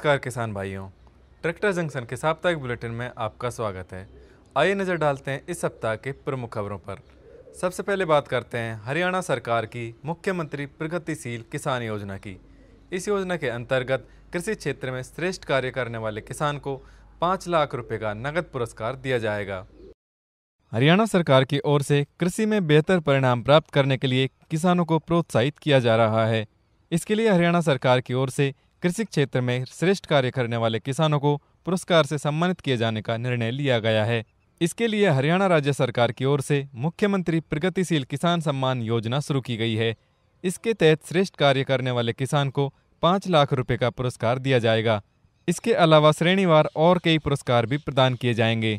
नमस्कार किसान भाइयों ट्रैक्टर जंक्शन के साप्ताहिक बुलेटिन में आपका स्वागत है आइए नज़र डालते हैं इस सप्ताह के प्रमुख खबरों पर सबसे पहले बात करते हैं हरियाणा सरकार की मुख्यमंत्री प्रगतिशील किसान योजना की इस योजना के अंतर्गत कृषि क्षेत्र में श्रेष्ठ कार्य करने वाले किसान को पाँच लाख रुपये का नगद पुरस्कार दिया जाएगा हरियाणा सरकार की ओर से कृषि में बेहतर परिणाम प्राप्त करने के लिए किसानों को प्रोत्साहित किया जा रहा है इसके लिए हरियाणा सरकार की ओर से कृषि क्षेत्र में श्रेष्ठ कार्य करने वाले किसानों को पुरस्कार से सम्मानित किए जाने का निर्णय लिया गया है इसके लिए हरियाणा राज्य सरकार की ओर से मुख्यमंत्री प्रगतिशील किसान सम्मान योजना शुरू की गई है इसके तहत श्रेष्ठ कार्य करने वाले किसान को पाँच लाख रुपये का पुरस्कार दिया जाएगा इसके अलावा श्रेणीवार और कई पुरस्कार भी प्रदान किए जाएंगे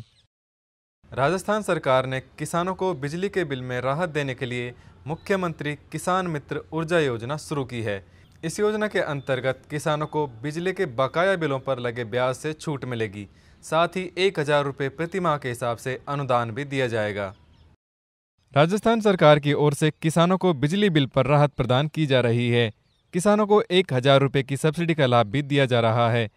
राजस्थान सरकार ने किसानों को बिजली के बिल में राहत देने के लिए मुख्यमंत्री किसान मित्र ऊर्जा योजना शुरू की है इस योजना के अंतर्गत किसानों को बिजली के बकाया बिलों पर लगे ब्याज से छूट मिलेगी साथ ही एक हज़ार रुपये प्रति माह के हिसाब से अनुदान भी दिया जाएगा राजस्थान सरकार की ओर से किसानों को बिजली बिल पर राहत प्रदान की जा रही है किसानों को एक हज़ार रुपये की सब्सिडी का लाभ भी दिया जा रहा है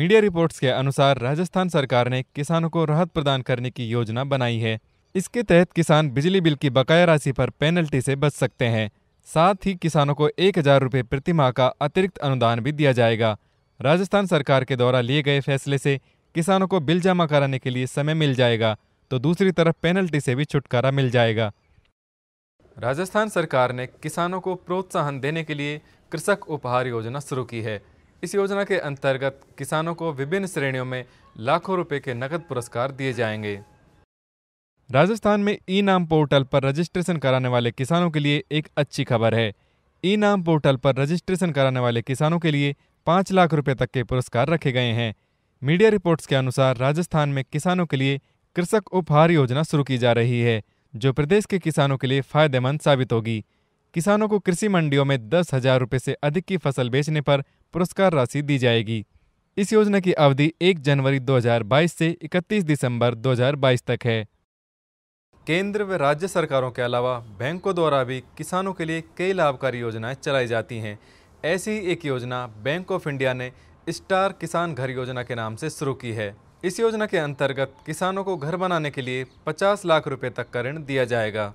मीडिया रिपोर्ट्स के अनुसार राजस्थान सरकार ने किसानों को राहत प्रदान करने की योजना बनाई है इसके तहत किसान बिजली बिल की बकाया राशि पर पेनल्टी से बच सकते हैं साथ ही किसानों को एक हजार रुपये प्रति माह का अतिरिक्त अनुदान भी दिया जाएगा राजस्थान सरकार के द्वारा लिए गए फैसले से किसानों को बिल जमा कराने के लिए समय मिल जाएगा तो दूसरी तरफ पेनल्टी से भी छुटकारा मिल जाएगा राजस्थान सरकार ने किसानों को प्रोत्साहन देने के लिए कृषक उपहार योजना शुरू की है इस योजना के अंतर्गत किसानों को विभिन्न श्रेणियों में लाखों रुपए के नकद पुरस्कार दिए जाएंगे राजस्थान में ई नाम पोर्टल पर रजिस्ट्रेशन कराने वाले किसानों के लिए एक अच्छी खबर है ई नाम पोर्टल पर रजिस्ट्रेशन कराने वाले किसानों के लिए पाँच लाख रुपए तक के पुरस्कार रखे गए हैं मीडिया रिपोर्ट्स के अनुसार राजस्थान में किसानों के लिए कृषक उपहार योजना शुरू की जा रही है जो प्रदेश के किसानों के लिए फायदेमंद साबित होगी किसानों को कृषि मंडियों में दस हजार रुपये से अधिक की फसल बेचने पर पुरस्कार राशि दी जाएगी इस योजना की अवधि 1 जनवरी 2022 से 31 दिसंबर 2022 तक है केंद्र व राज्य सरकारों के अलावा बैंकों द्वारा भी किसानों के लिए कई लाभकारी योजनाएं चलाई जाती हैं ऐसी ही एक योजना बैंक ऑफ इंडिया ने स्टार किसान घर योजना के नाम से शुरू की है इस योजना के अंतर्गत किसानों को घर बनाने के लिए 50 लाख रुपए तक का ऋण दिया जाएगा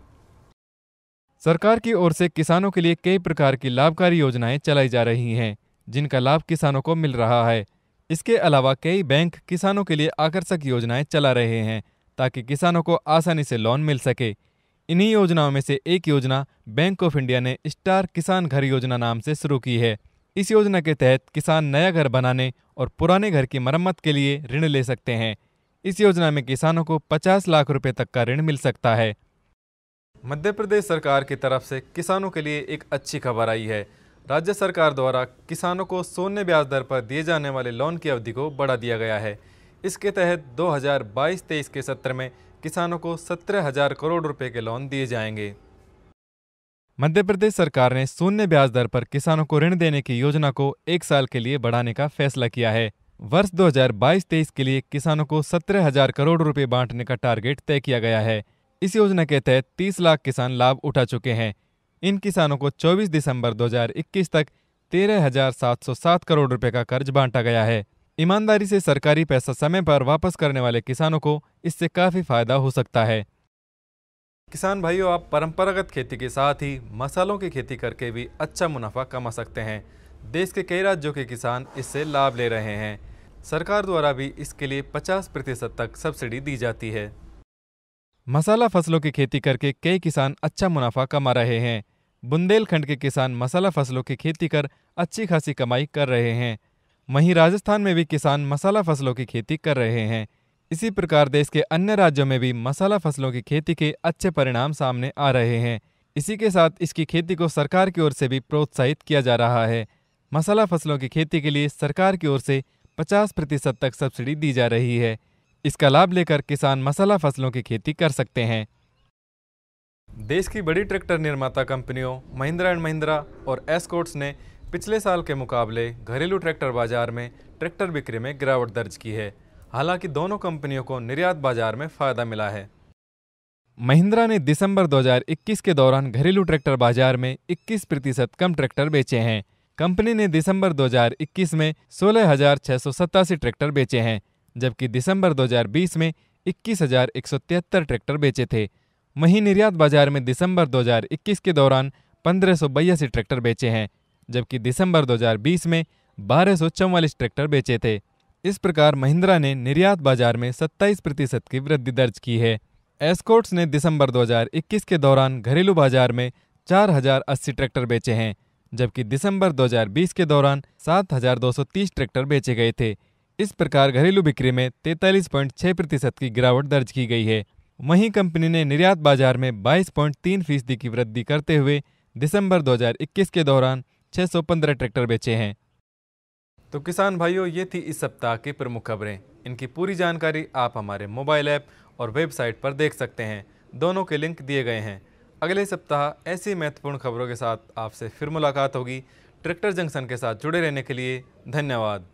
सरकार की ओर से किसानों के लिए कई प्रकार की लाभकारी योजनाएं चलाई जा रही हैं जिनका लाभ किसानों को मिल रहा है इसके अलावा कई बैंक किसानों के लिए आकर्षक योजनाएं चला रहे हैं ताकि किसानों को आसानी से लोन मिल सके इन्हीं योजनाओं में से एक योजना बैंक ऑफ इंडिया ने स्टार किसान घर योजना नाम से शुरू की है इस योजना के तहत किसान नया घर बनाने और पुराने घर की मरम्मत के लिए ऋण ले सकते हैं इस योजना में किसानों को 50 लाख रुपए तक का ऋण मिल सकता है मध्य प्रदेश सरकार की तरफ से किसानों के लिए एक अच्छी खबर आई है राज्य सरकार द्वारा किसानों को शून्य ब्याज दर पर दिए जाने वाले लोन की अवधि को बढ़ा दिया गया है इसके तहत 2022-23 के सत्र में किसानों को सत्रह हजार करोड़ रुपए के लोन दिए जाएंगे मध्य प्रदेश सरकार ने शून्य ब्याज दर पर किसानों को ऋण देने की योजना को एक साल के लिए बढ़ाने का फैसला किया है वर्ष 2022-23 के लिए किसानों को सत्रह हजार करोड़ रुपए बांटने का टारगेट तय किया गया है इस योजना के तहत 30 लाख किसान लाभ उठा चुके हैं इन किसानों को 24 दिसंबर 2021 तक तेरह करोड़ रुपए का कर्ज बांटा गया है ईमानदारी से सरकारी पैसा समय पर वापस करने वाले किसानों को इससे काफ़ी फायदा हो सकता है किसान भाइयों आप परंपरागत खेती के साथ ही मसालों की खेती करके भी अच्छा मुनाफा कमा सकते हैं देश के कई राज्यों के किसान इससे लाभ ले रहे हैं सरकार द्वारा भी इसके लिए 50 प्रतिशत तक सब्सिडी दी जाती है मसाला फसलों की खेती करके कई किसान अच्छा मुनाफा कमा रहे हैं बुंदेलखंड के किसान मसाला फसलों की खेती कर अच्छी खासी कमाई कर रहे हैं वहीं राजस्थान में भी किसान मसाला फसलों की खेती कर रहे हैं इसी प्रकार देश के अन्य राज्यों में भी मसाला फसलों की खेती के अच्छे परिणाम सामने आ रहे हैं इसी के साथ इसकी खेती को सरकार की ओर से भी प्रोत्साहित किया जा रहा है मसाला फसलों की खेती के लिए सरकार की ओर से 50 प्रतिशत तक सब्सिडी दी जा रही है इसका लाभ लेकर किसान मसाला फसलों की खेती कर सकते हैं देश की बड़ी ट्रैक्टर निर्माता कंपनियों महिंद्रा एंड महिंद्रा और एस्कोट्स ने पिछले साल के मुकाबले घरेलू ट्रैक्टर बाजार में ट्रैक्टर बिक्री में गिरावट दर्ज की है हालांकि दोनों कंपनियों को निर्यात बाजार में फ़ायदा मिला है महिंद्रा ने दिसंबर 2021 के दौरान घरेलू ट्रैक्टर बाजार में 21 प्रतिशत कम ट्रैक्टर बेचे हैं कंपनी ने दिसंबर 2021 में सोलह ट्रैक्टर बेचे हैं जबकि दिसंबर 2020 में इक्कीस ट्रैक्टर बेचे थे वहीं निर्यात बाजार में दिसंबर 2021 के दौरान पंद्रह ट्रैक्टर बेचे हैं जबकि दिसंबर 2020 में बारह ट्रैक्टर बेचे थे इस प्रकार महिंद्रा ने निर्यात बाजार में 27 प्रतिशत की वृद्धि दर्ज की है एस्कोर्ट्स ने दिसंबर 2021 के दौरान घरेलू बाजार में 4080 ट्रैक्टर बेचे हैं जबकि दिसंबर 2020 के दौरान 7230 ट्रैक्टर बेचे गए थे इस प्रकार घरेलू बिक्री में तैतालीस प्रतिशत की गिरावट दर्ज की गई है वहीं कंपनी ने निर्यात बाजार में 22.3 फीसदी की वृद्धि करते हुए दिसंबर 2021 के दौरान 615 ट्रैक्टर बेचे हैं तो किसान भाइयों ये थी इस सप्ताह की प्रमुख खबरें इनकी पूरी जानकारी आप हमारे मोबाइल ऐप और वेबसाइट पर देख सकते हैं दोनों के लिंक दिए गए हैं अगले सप्ताह ऐसी महत्वपूर्ण खबरों के साथ आपसे फिर मुलाकात होगी ट्रैक्टर जंक्शन के साथ जुड़े रहने के लिए धन्यवाद